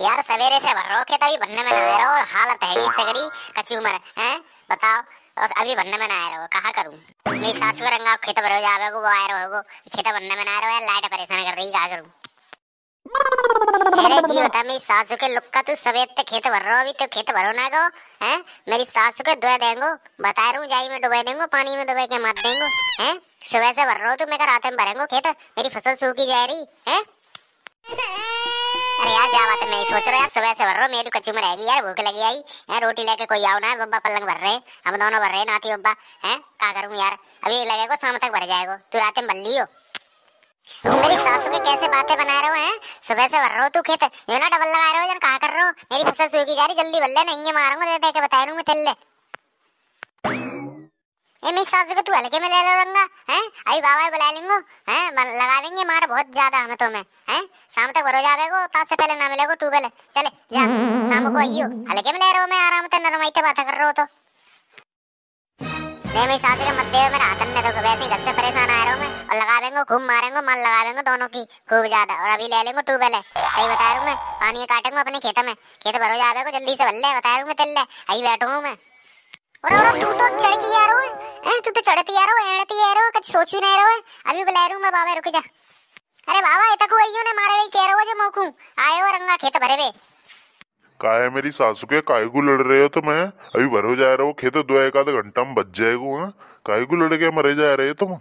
यार सवेरे से भर रहो तभी बनने में ना रहो हालत है सगरी कच्ची उम्र है बताओ और अभी बनने में ना रहो कहा करूं मेरी सासू को रंगा खेत भरो जावे को वो आ रहो को खेत बनने में ना रहो यार लाइट परेशान कर रही कहा करूं अरे जी बता मेरी सासू के लुक का तू सफेद तक खेत भर रहो अभी तो खेत भरो ना को है मेरी सासू के दुआ देंगो बता रहा हूँ जाई में डुबा देंगो पानी में डुबा के मत देंगो सुबह से भर रहो तो तू मैं रात में भरेंगो खेत मेरी फसल सूखी जा रही है बाद तो मैं सोच रहा यार सुबह से भर रहा मेरी तो कच्ची में रहेगी यार भूख लगी आई है रोटी लेके कोई आओ ना बब्बा पलंग भर रहे हैं हम दोनों भर रहे हैं नाती बब्बा है क्या करूँ यार अभी लगेगा शाम तक भर जाएगा तू रात में बल्ली लियो मेरी सासू के कैसे बातें बना रहे हो हैं सुबह से भर रहे हो तू खेत यो ना डबल लगा रहे हो जन कहा कर रहे हो मेरी फसल सूखी जा रही जल्दी बल्ले नहीं मारूंगा दे दे बता रहा हूँ मैं तेल ये मेरी सासू को तू हल्के में ले लो रंगा हैं अभी बाबा बुला लेंगे हैं लगा देंगे मार बहुत ज्यादा हमें तो मैं हैं शाम तक भरो जावेगो तब से पहले ना मिलेगो टू पहले चले जा शाम को आइयो हल्के में ले रहो मैं आराम से नरमाई से बात कर रहा हो तो मैं मेरी सासू के मत देवे मेरा हाथन ने तो वैसे ही घर से परेशान आ रहा हूँ मैं और लगा देंगे खूब मारेंगे मन लगा देंगे दोनों की खूब ज्यादा और अभी ले लेंगे टू पहले सही बता रहा हूँ मैं पानी काटेंगे अपने खेत में खेत भरो जावेगो जल्दी से बल्ले बता रहा हूँ मैं तेल ले आई बैठूँ मैं और और तू तो चढ़ गया तू तो चढ़ती आ रहो एड़ती आ रहो कुछ सोचू नहीं रहो अभी बुला रहा मैं बाबा रुक जा अरे बाबा ये तक वही ने मारे वही कह रहो जो मोकू आए आयो रंगा खेत भरे वे काहे मेरी सासु के काहे को लड़ रहे हो तो मैं अभी भरो जा रहा हूँ खेत दो एक आधा घंटा में बच जाएगू हाँ काहे को लड़ के मरे जा रहे हो तुम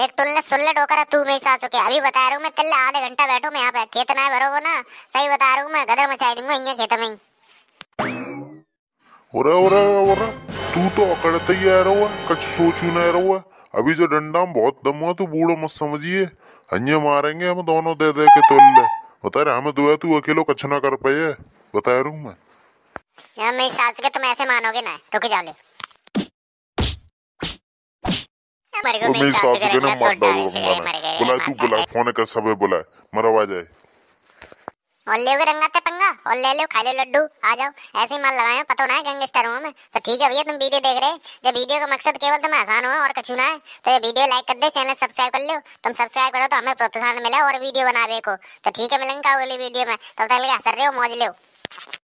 देख तुमने सुन ले डोकरा तू मेरी सासु के अभी बता रहा हूँ मैं तल्ले आधे घंटा बैठो मैं यहां पे खेत ना भरोगो ना सही बता रहा हूँ मैं गदर मचाई दूंगा यहाँ खेत में ओरे ओरे ओरे तू तो अकड़ते ही आ रहा हुआ कुछ सोचू ना रहा हुआ अभी जो डंडा हम बहुत दम हुआ तू बूढ़ो मत समझिए अन्य मारेंगे हम दोनों दे दे के तुल ले बता रहे हमें दुआ तू अकेलो कुछ ना कर पाए बता रहा हूँ मैं यार मेरी सास के तुम ऐसे मानोगे ना रुक जाओ ले तो मेरी सास के ना मत डालो बुलाए तू बुलाए फोन कर सबे बुलाए मरवा जाए और ले रंगा पंगा और ले लो खा लो लड्डू आ जाओ ऐसे ही माल लगाए पता ना है गैंगस्टर हूँ मैं तो ठीक है भैया तुम वीडियो देख रहे जब वीडियो का मकसद केवल तुम्हें आसान हो और ना है तो ये वीडियो लाइक कर दे चैनल सब्सक्राइब कर लो तुम सब्सक्राइब करो तो हमें प्रोत्साहन मिला और वीडियो बनाने को तो ठीक है मिलेंगे अगली वीडियो में तब तक हंस रहे हो मौज लो